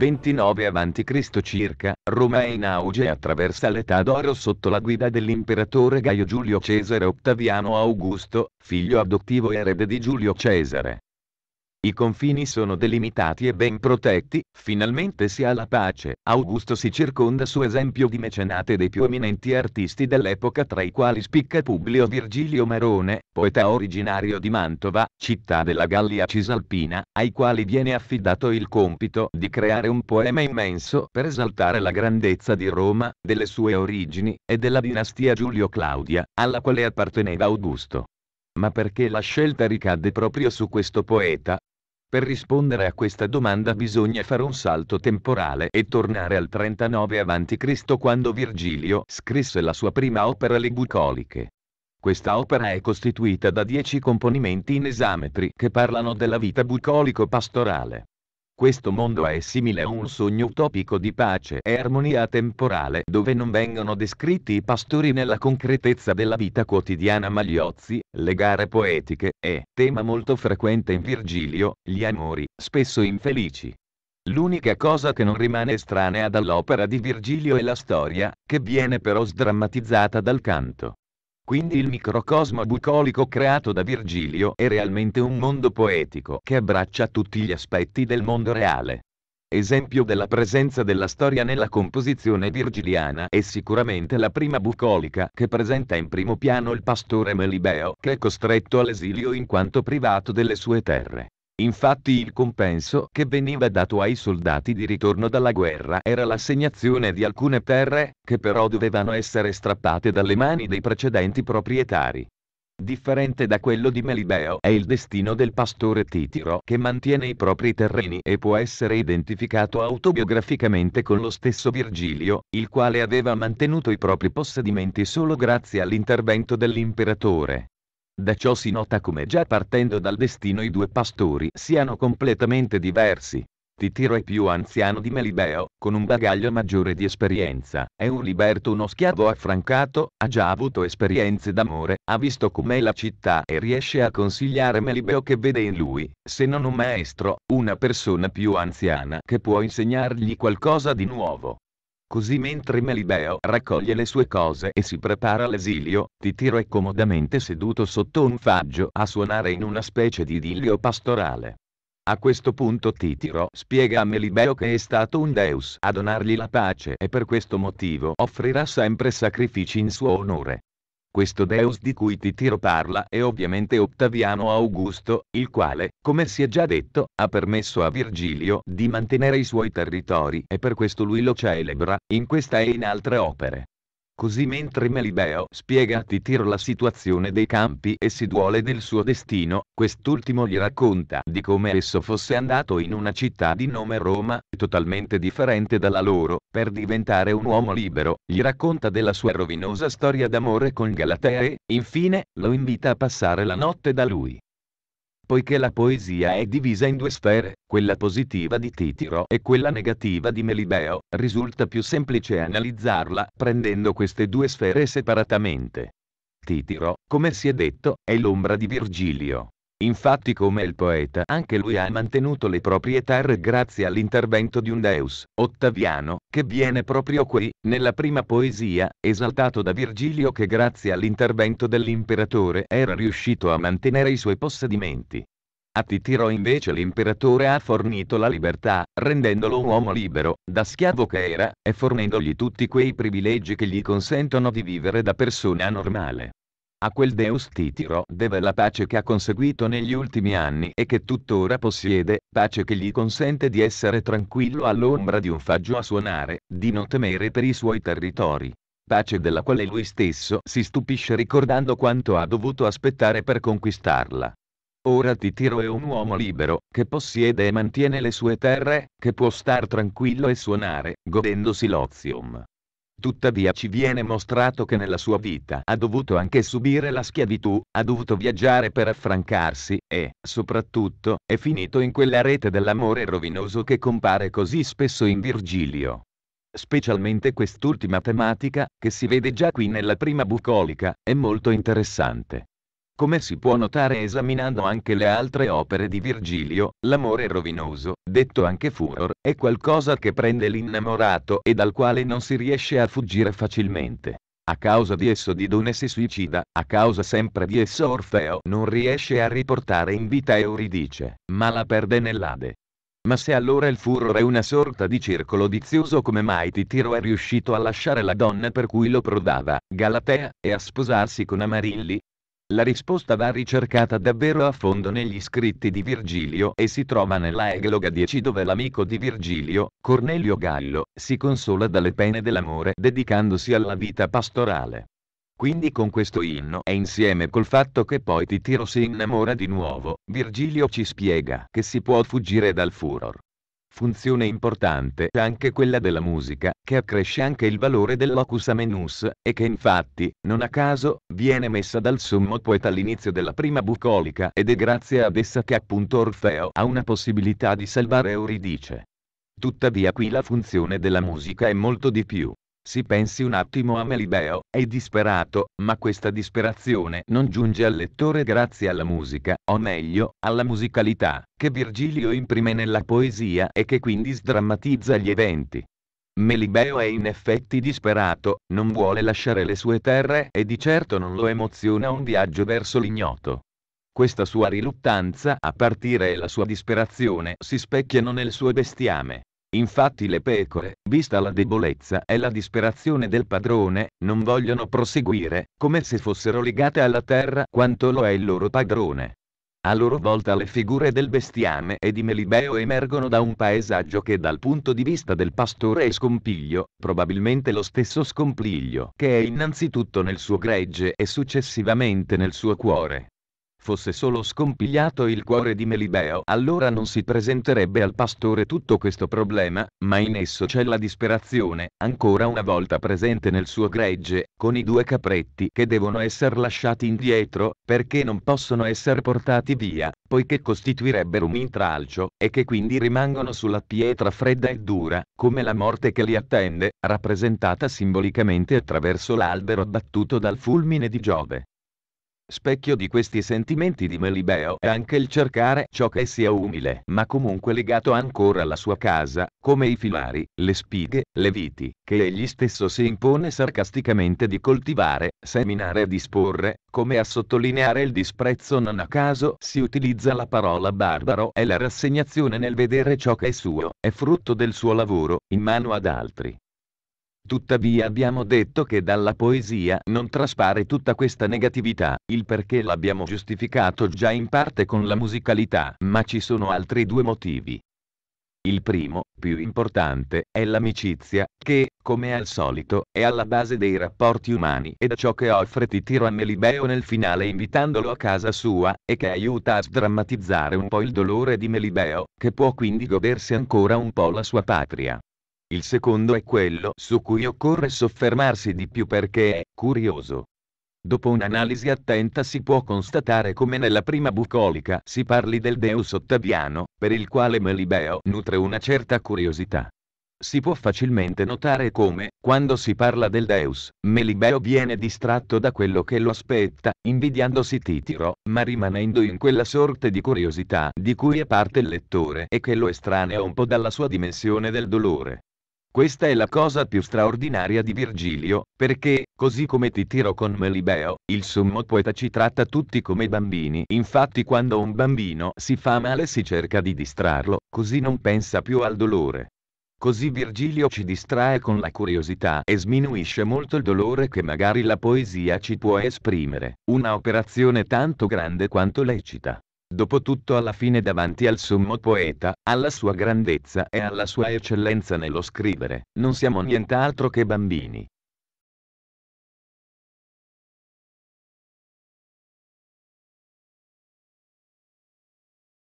29 a.C. circa, Roma è in auge e attraversa l'età d'oro sotto la guida dell'imperatore Gaio Giulio Cesare Ottaviano Augusto, figlio adottivo e erede di Giulio Cesare. I confini sono delimitati e ben protetti, finalmente si ha la pace. Augusto si circonda su esempio di mecenate dei più eminenti artisti dell'epoca tra i quali spicca Publio Virgilio Marone, poeta originario di Mantova, città della Gallia Cisalpina, ai quali viene affidato il compito di creare un poema immenso per esaltare la grandezza di Roma, delle sue origini e della dinastia Giulio-Claudia, alla quale apparteneva Augusto. Ma perché la scelta ricadde proprio su questo poeta? Per rispondere a questa domanda bisogna fare un salto temporale e tornare al 39 a.C. quando Virgilio scrisse la sua prima opera Le Bucoliche. Questa opera è costituita da dieci componimenti in esametri che parlano della vita bucolico-pastorale. Questo mondo è simile a un sogno utopico di pace e armonia temporale dove non vengono descritti i pastori nella concretezza della vita quotidiana ma gli ozi, le gare poetiche e, tema molto frequente in Virgilio, gli amori, spesso infelici. L'unica cosa che non rimane estranea dall'opera di Virgilio è la storia, che viene però sdrammatizzata dal canto. Quindi il microcosmo bucolico creato da Virgilio è realmente un mondo poetico che abbraccia tutti gli aspetti del mondo reale. Esempio della presenza della storia nella composizione virgiliana è sicuramente la prima bucolica che presenta in primo piano il pastore Melibeo che è costretto all'esilio in quanto privato delle sue terre. Infatti il compenso che veniva dato ai soldati di ritorno dalla guerra era l'assegnazione di alcune terre, che però dovevano essere strappate dalle mani dei precedenti proprietari. Differente da quello di Melibeo è il destino del pastore Titiro che mantiene i propri terreni e può essere identificato autobiograficamente con lo stesso Virgilio, il quale aveva mantenuto i propri possedimenti solo grazie all'intervento dell'imperatore. Da ciò si nota come già partendo dal destino i due pastori siano completamente diversi. Titiro è più anziano di Melibeo, con un bagaglio maggiore di esperienza, è un liberto uno schiavo affrancato, ha già avuto esperienze d'amore, ha visto com'è la città e riesce a consigliare Melibeo che vede in lui, se non un maestro, una persona più anziana che può insegnargli qualcosa di nuovo. Così mentre Melibeo raccoglie le sue cose e si prepara all'esilio, Titiro è comodamente seduto sotto un faggio a suonare in una specie di idillio pastorale. A questo punto Titiro spiega a Melibeo che è stato un deus a donargli la pace e per questo motivo offrirà sempre sacrifici in suo onore. Questo Deus di cui Titiro parla è ovviamente Ottaviano Augusto, il quale, come si è già detto, ha permesso a Virgilio di mantenere i suoi territori e per questo lui lo celebra, in questa e in altre opere. Così mentre Melibeo spiega a Titiro la situazione dei campi e si duole del suo destino, quest'ultimo gli racconta di come esso fosse andato in una città di nome Roma, totalmente differente dalla loro, per diventare un uomo libero, gli racconta della sua rovinosa storia d'amore con Galatea e, infine, lo invita a passare la notte da lui poiché la poesia è divisa in due sfere, quella positiva di Titiro e quella negativa di Melibeo, risulta più semplice analizzarla prendendo queste due sfere separatamente. Titiro, come si è detto, è l'ombra di Virgilio, Infatti come il poeta anche lui ha mantenuto le proprie terre grazie all'intervento di un deus, Ottaviano, che viene proprio qui, nella prima poesia, esaltato da Virgilio che grazie all'intervento dell'imperatore era riuscito a mantenere i suoi possedimenti. A Titiro invece l'imperatore ha fornito la libertà, rendendolo un uomo libero, da schiavo che era, e fornendogli tutti quei privilegi che gli consentono di vivere da persona normale. A quel Deus Titiro deve la pace che ha conseguito negli ultimi anni e che tuttora possiede, pace che gli consente di essere tranquillo all'ombra di un faggio a suonare, di non temere per i suoi territori. Pace della quale lui stesso si stupisce ricordando quanto ha dovuto aspettare per conquistarla. Ora Titiro è un uomo libero, che possiede e mantiene le sue terre, che può star tranquillo e suonare, godendosi l'ozium. Tuttavia ci viene mostrato che nella sua vita ha dovuto anche subire la schiavitù, ha dovuto viaggiare per affrancarsi e, soprattutto, è finito in quella rete dell'amore rovinoso che compare così spesso in Virgilio. Specialmente quest'ultima tematica, che si vede già qui nella prima bucolica, è molto interessante. Come si può notare esaminando anche le altre opere di Virgilio, l'amore rovinoso, detto anche furor, è qualcosa che prende l'innamorato e dal quale non si riesce a fuggire facilmente. A causa di esso Didone si suicida, a causa sempre di esso Orfeo non riesce a riportare in vita Euridice, ma la perde nell'Ade. Ma se allora il furor è una sorta di circolo vizioso come mai Titiro è riuscito a lasciare la donna per cui lo prodava, Galatea, e a sposarsi con Amarilli, la risposta va ricercata davvero a fondo negli scritti di Virgilio e si trova nella Egloga 10 dove l'amico di Virgilio, Cornelio Gallo, si consola dalle pene dell'amore dedicandosi alla vita pastorale. Quindi con questo inno e insieme col fatto che poi Titiro si innamora di nuovo, Virgilio ci spiega che si può fuggire dal furor, Funzione importante anche quella della musica, che accresce anche il valore del dell'ocus amenus, e che infatti, non a caso, viene messa dal sommo poeta all'inizio della prima bucolica ed è grazie ad essa che appunto Orfeo ha una possibilità di salvare Euridice. Tuttavia qui la funzione della musica è molto di più. Si pensi un attimo a Melibeo, è disperato, ma questa disperazione non giunge al lettore grazie alla musica, o meglio, alla musicalità, che Virgilio imprime nella poesia e che quindi sdrammatizza gli eventi. Melibeo è in effetti disperato, non vuole lasciare le sue terre e di certo non lo emoziona un viaggio verso l'ignoto. Questa sua riluttanza a partire e la sua disperazione si specchiano nel suo bestiame. Infatti le pecore, vista la debolezza e la disperazione del padrone, non vogliono proseguire, come se fossero legate alla terra quanto lo è il loro padrone. A loro volta le figure del bestiame e di Melibeo emergono da un paesaggio che dal punto di vista del pastore è scompiglio, probabilmente lo stesso scompiglio che è innanzitutto nel suo gregge e successivamente nel suo cuore fosse solo scompigliato il cuore di Melibeo, allora non si presenterebbe al pastore tutto questo problema, ma in esso c'è la disperazione, ancora una volta presente nel suo gregge, con i due capretti che devono essere lasciati indietro, perché non possono essere portati via, poiché costituirebbero un intralcio, e che quindi rimangono sulla pietra fredda e dura, come la morte che li attende, rappresentata simbolicamente attraverso l'albero abbattuto dal fulmine di Giove. Specchio di questi sentimenti di Melibeo è anche il cercare ciò che sia umile, ma comunque legato ancora alla sua casa, come i filari, le spighe, le viti, che egli stesso si impone sarcasticamente di coltivare, seminare e disporre, come a sottolineare il disprezzo non a caso si utilizza la parola barbaro e la rassegnazione nel vedere ciò che è suo, è frutto del suo lavoro, in mano ad altri, Tuttavia abbiamo detto che dalla poesia non traspare tutta questa negatività, il perché l'abbiamo giustificato già in parte con la musicalità, ma ci sono altri due motivi. Il primo, più importante, è l'amicizia, che, come al solito, è alla base dei rapporti umani ed è ciò che offre Titiro a Melibeo nel finale invitandolo a casa sua, e che aiuta a sdrammatizzare un po' il dolore di Melibeo, che può quindi godersi ancora un po' la sua patria. Il secondo è quello su cui occorre soffermarsi di più perché è curioso. Dopo un'analisi attenta si può constatare come nella prima bucolica si parli del deus ottaviano, per il quale Melibeo nutre una certa curiosità. Si può facilmente notare come, quando si parla del deus, Melibeo viene distratto da quello che lo aspetta, invidiandosi Titiro, ma rimanendo in quella sorte di curiosità di cui è parte il lettore e che lo estranea un po' dalla sua dimensione del dolore. Questa è la cosa più straordinaria di Virgilio, perché, così come ti tiro con Melibeo, il sommo poeta ci tratta tutti come bambini. Infatti quando un bambino si fa male si cerca di distrarlo, così non pensa più al dolore. Così Virgilio ci distrae con la curiosità e sminuisce molto il dolore che magari la poesia ci può esprimere, una operazione tanto grande quanto lecita. Dopotutto alla fine davanti al sommo poeta, alla sua grandezza e alla sua eccellenza nello scrivere, non siamo nient'altro che bambini,